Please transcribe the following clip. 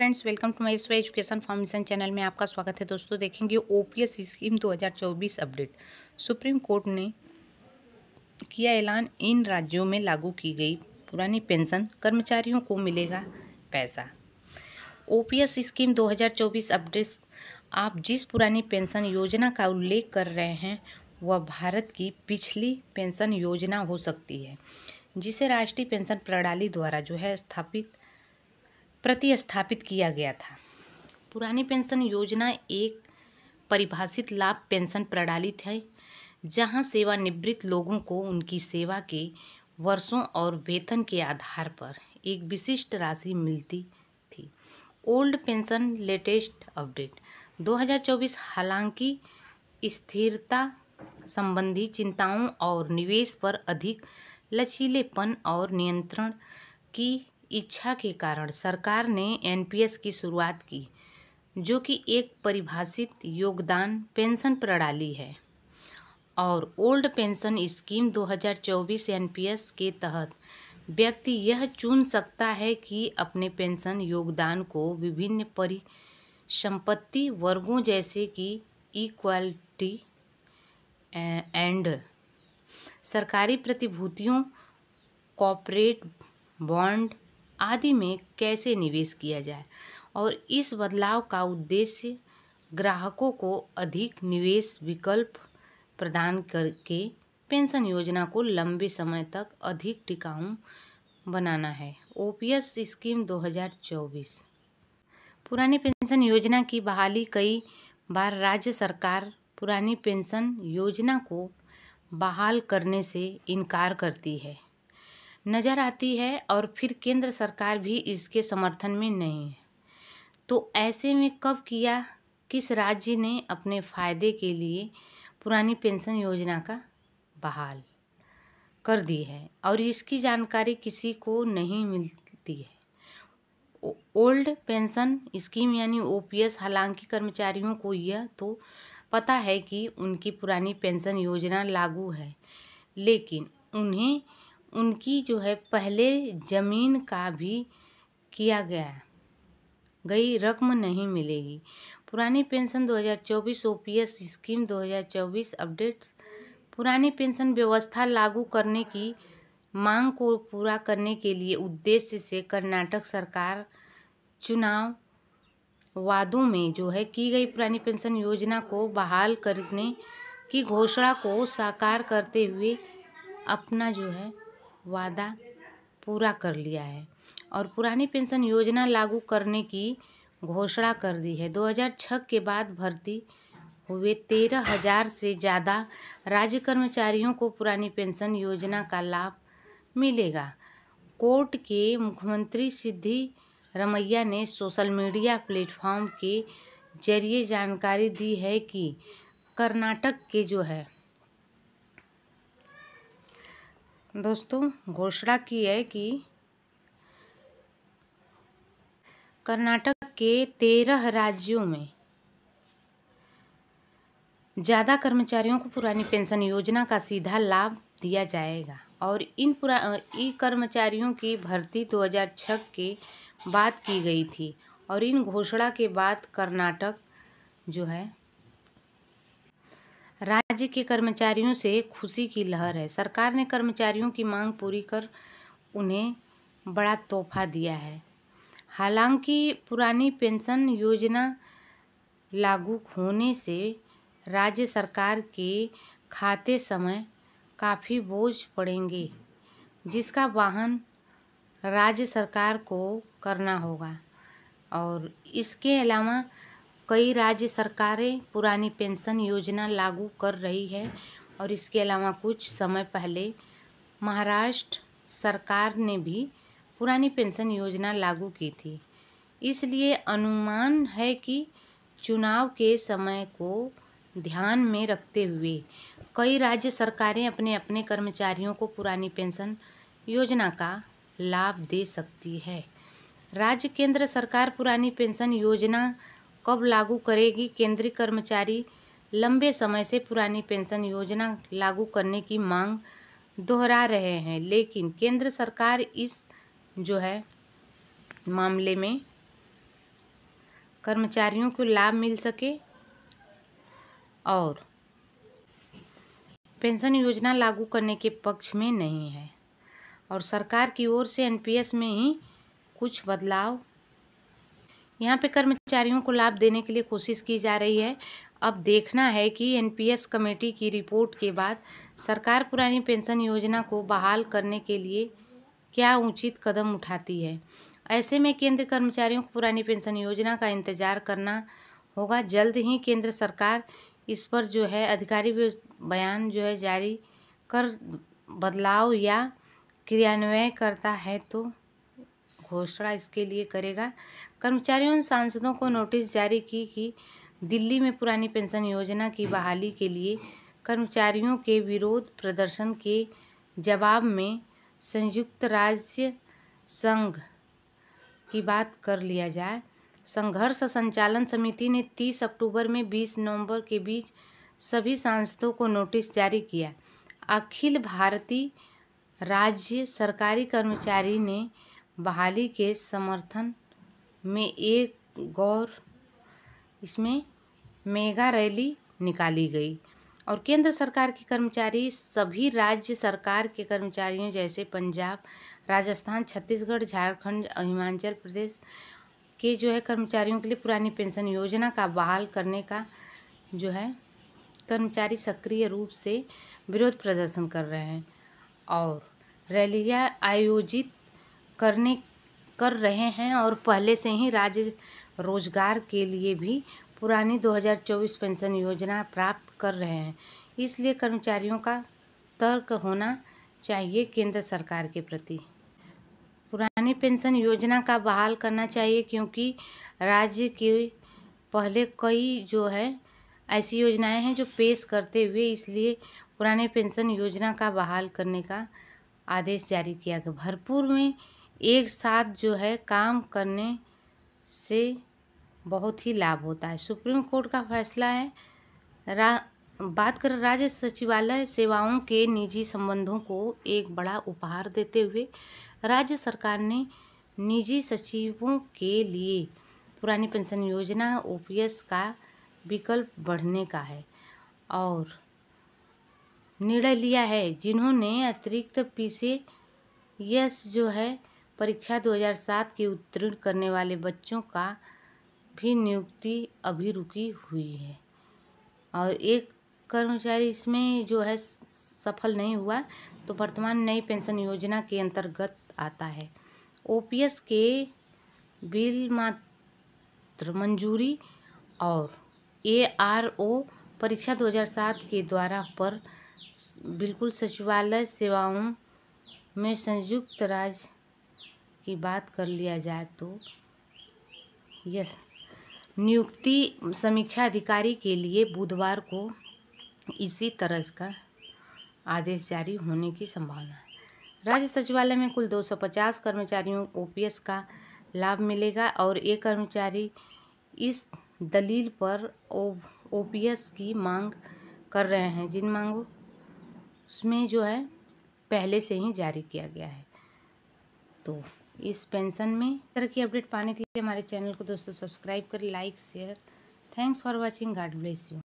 friends welcome to my इसवे education formation channel में आपका स्वागत है दोस्तों देखेंगे OPS scheme 2024 update supreme court ने किया ऐलान इन राज्यों में लागू की गई पुरानी पेंशन कर्मचारियों को मिलेगा पैसा ओपीएस स्कीम 2024 अपडेट आप जिस पुरानी पेंशन योजना का उल्लेख कर रहे हैं वह भारत की पिछली पेंशन योजना हो सकती है जिसे राष्ट्रीय पेंशन प्रणाली द्वारा जो है स्थापित प्रतिस्थापित किया गया था पुरानी पेंशन योजना एक परिभाषित लाभ पेंशन प्रणाली थी जहां सेवानिवृत्त लोगों को उनकी सेवा के वर्षों और वेतन के आधार पर एक विशिष्ट राशि मिलती थी ओल्ड पेंशन लेटेस्ट अपडेट 2024 हालांकि स्थिरता संबंधी चिंताओं और निवेश पर अधिक लचीलेपन और नियंत्रण की इच्छा के कारण सरकार ने एनपीएस की शुरुआत की जो कि एक परिभाषित योगदान पेंशन प्रणाली है और ओल्ड पेंशन स्कीम 2024 एनपीएस के तहत व्यक्ति यह चुन सकता है कि अपने पेंशन योगदान को विभिन्न परिसंपत्ति वर्गों जैसे कि इक्वलिटी एंड सरकारी प्रतिभूतियों कॉपरेट बॉन्ड आदि में कैसे निवेश किया जाए और इस बदलाव का उद्देश्य ग्राहकों को अधिक निवेश विकल्प प्रदान करके पेंशन योजना को लंबे समय तक अधिक टिकाऊ बनाना है ओ स्कीम 2024 पुरानी पेंशन योजना की बहाली कई बार राज्य सरकार पुरानी पेंशन योजना को बहाल करने से इनकार करती है नज़र आती है और फिर केंद्र सरकार भी इसके समर्थन में नहीं है तो ऐसे में कब किया किस राज्य ने अपने फायदे के लिए पुरानी पेंशन योजना का बहाल कर दी है और इसकी जानकारी किसी को नहीं मिलती है ओल्ड पेंशन स्कीम यानी ओपीएस हालांकि कर्मचारियों को यह तो पता है कि उनकी पुरानी पेंशन योजना लागू है लेकिन उन्हें उनकी जो है पहले ज़मीन का भी किया गया गई रकम नहीं मिलेगी पुरानी पेंशन 2024 ओपीएस स्कीम 2024 अपडेट्स पुरानी पेंशन व्यवस्था लागू करने की मांग को पूरा करने के लिए उद्देश्य से कर्नाटक सरकार चुनाव वादों में जो है की गई पुरानी पेंशन योजना को बहाल करने की घोषणा को साकार करते हुए अपना जो है वादा पूरा कर लिया है और पुरानी पेंशन योजना लागू करने की घोषणा कर दी है 2006 के बाद भर्ती हुए तेरह हजार से ज़्यादा राज्य कर्मचारियों को पुरानी पेंशन योजना का लाभ मिलेगा कोर्ट के मुख्यमंत्री सिद्धि रमैया ने सोशल मीडिया प्लेटफॉर्म के जरिए जानकारी दी है कि कर्नाटक के जो है दोस्तों घोषणा की है कि कर्नाटक के तेरह राज्यों में ज़्यादा कर्मचारियों को पुरानी पेंशन योजना का सीधा लाभ दिया जाएगा और इन पुरा ई कर्मचारियों की भर्ती 2006 के बाद की गई थी और इन घोषणा के बाद कर्नाटक जो है राज्य के कर्मचारियों से खुशी की लहर है सरकार ने कर्मचारियों की मांग पूरी कर उन्हें बड़ा तोहफा दिया है हालांकि पुरानी पेंशन योजना लागू होने से राज्य सरकार के खाते समय काफ़ी बोझ पड़ेंगे जिसका वाहन राज्य सरकार को करना होगा और इसके अलावा कई राज्य सरकारें पुरानी पेंशन योजना लागू कर रही है और इसके अलावा कुछ समय पहले महाराष्ट्र सरकार ने भी पुरानी पेंशन योजना लागू की थी इसलिए अनुमान है कि चुनाव के समय को ध्यान में रखते हुए कई राज्य सरकारें अपने अपने कर्मचारियों को पुरानी पेंशन योजना का लाभ दे सकती है राज्य केंद्र सरकार पुरानी पेंशन योजना कब लागू करेगी केंद्रीय कर्मचारी लंबे समय से पुरानी पेंशन योजना लागू करने की मांग दोहरा रहे हैं लेकिन केंद्र सरकार इस जो है मामले में कर्मचारियों को लाभ मिल सके और पेंशन योजना लागू करने के पक्ष में नहीं है और सरकार की ओर से एनपीएस में ही कुछ बदलाव यहाँ पे कर्मचारियों को लाभ देने के लिए कोशिश की जा रही है अब देखना है कि एनपीएस कमेटी की रिपोर्ट के बाद सरकार पुरानी पेंशन योजना को बहाल करने के लिए क्या उचित कदम उठाती है ऐसे में केंद्र कर्मचारियों को पुरानी पेंशन योजना का इंतजार करना होगा जल्द ही केंद्र सरकार इस पर जो है अधिकारी बयान जो है जारी कर बदलाव या क्रियान्वयन करता है तो घोषणा इसके लिए करेगा कर्मचारियों ने सांसदों को नोटिस जारी की कि दिल्ली में पुरानी पेंशन योजना की बहाली के लिए कर्मचारियों के विरोध प्रदर्शन के जवाब में संयुक्त राज्य संघ की बात कर लिया जाए संघर्ष संचालन समिति ने 30 अक्टूबर में 20 नवंबर के बीच सभी सांसदों को नोटिस जारी किया अखिल भारतीय राज्य सरकारी कर्मचारी ने बहाली के समर्थन में एक गौर इसमें मेगा रैली निकाली गई और केंद्र सरकार के कर्मचारी सभी राज्य सरकार के कर्मचारियों जैसे पंजाब राजस्थान छत्तीसगढ़ झारखंड और हिमाचल प्रदेश के जो है कर्मचारियों के लिए पुरानी पेंशन योजना का बहाल करने का जो है कर्मचारी सक्रिय रूप से विरोध प्रदर्शन कर रहे हैं और रैलियाँ आयोजित करने कर रहे हैं और पहले से ही राज्य रोजगार के लिए भी पुरानी 2024 पेंशन योजना प्राप्त कर रहे हैं इसलिए कर्मचारियों का तर्क होना चाहिए केंद्र सरकार के प्रति पुरानी पेंशन योजना का बहाल करना चाहिए क्योंकि राज्य के पहले कई जो है ऐसी योजनाएं हैं जो पेश करते हुए इसलिए पुराने पेंशन योजना का बहाल करने का आदेश जारी किया गया भरपूर में एक साथ जो है काम करने से बहुत ही लाभ होता है सुप्रीम कोर्ट का फैसला है रा बात कर राज्य सचिवालय सेवाओं के निजी संबंधों को एक बड़ा उपहार देते हुए राज्य सरकार ने निजी सचिवों के लिए पुरानी पेंशन योजना ओपीएस का विकल्प बढ़ने का है और निर्णय लिया है जिन्होंने अतिरिक्त पीसीएस जो है परीक्षा 2007 के उत्तीर्ण करने वाले बच्चों का भी नियुक्ति अभी रुकी हुई है और एक कर्मचारी इसमें जो है सफल नहीं हुआ तो वर्तमान नई पेंशन योजना के अंतर्गत आता है ओपीएस के बिल मात्र मंजूरी और एआरओ परीक्षा 2007 के द्वारा पर बिल्कुल सचिवालय सेवाओं में संयुक्त राज्य की बात कर लिया जाए तो यस नियुक्ति समीक्षा अधिकारी के लिए बुधवार को इसी तरह का आदेश जारी होने की संभावना है राज्य सचिवालय में कुल 250 कर्मचारियों को ओपीएस का लाभ मिलेगा और ये कर्मचारी इस दलील पर ओ ओपीएस की मांग कर रहे हैं जिन मांगों उसमें जो है पहले से ही जारी किया गया है तो इस पेंशन में तरह की अपडेट पाने के लिए हमारे चैनल को दोस्तों सब्सक्राइब करें like share thanks for watching God bless you